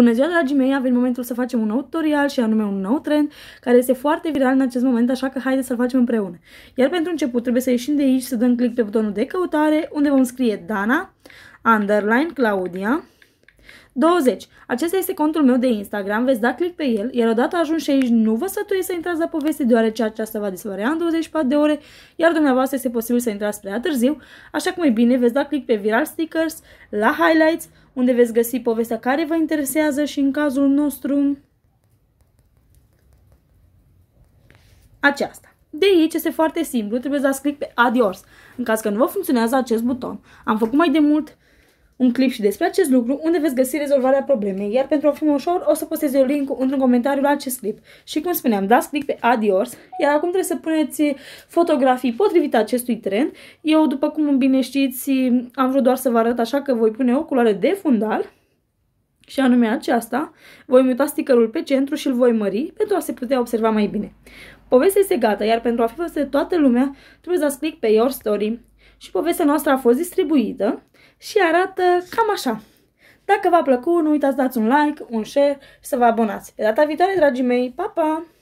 Bună ziua, dragii mei! A venit momentul să facem un nou tutorial și anume un nou trend care este foarte viral în acest moment, așa că haideți să-l facem împreună. Iar pentru început trebuie să ieșim de aici, să dăm click pe butonul de căutare, unde vom scrie Dana, underline, Claudia, 20. Acesta este contul meu de Instagram, veți da click pe el, iar odată ajuns și aici nu vă sătuie să intrați la poveste, deoarece aceasta va dispărea în 24 de ore, iar dumneavoastră este posibil să intrați prea târziu, așa cum e bine, veți da click pe viral stickers, la highlights, unde veți găsi povestea care vă interesează și în cazul nostru aceasta. De aici este foarte simplu, trebuie să dați click pe Adios, în caz că nu vă funcționează acest buton. Am făcut mai de mult un clip și despre acest lucru, unde veți găsi rezolvarea problemei, iar pentru a fi mai ușor o să postez eu link într-un comentariu la acest clip. Și cum spuneam, dați click pe Adios, iar acum trebuie să puneți fotografii potrivite acestui trend. Eu, după cum bine știți, am vrut doar să vă arăt așa că voi pune o culoare de fundal, și anume aceasta, voi muta stickerul pe centru și îl voi mări pentru a se putea observa mai bine. Povestea este gata, iar pentru a fi de toată lumea, trebuie să dați click pe Your Story și povestea noastră a fost distribuită și arată cam așa. Dacă v-a plăcut, nu uitați să dați un like, un share și să vă abonați. Pe data viitoare, dragii mei, pa, pa!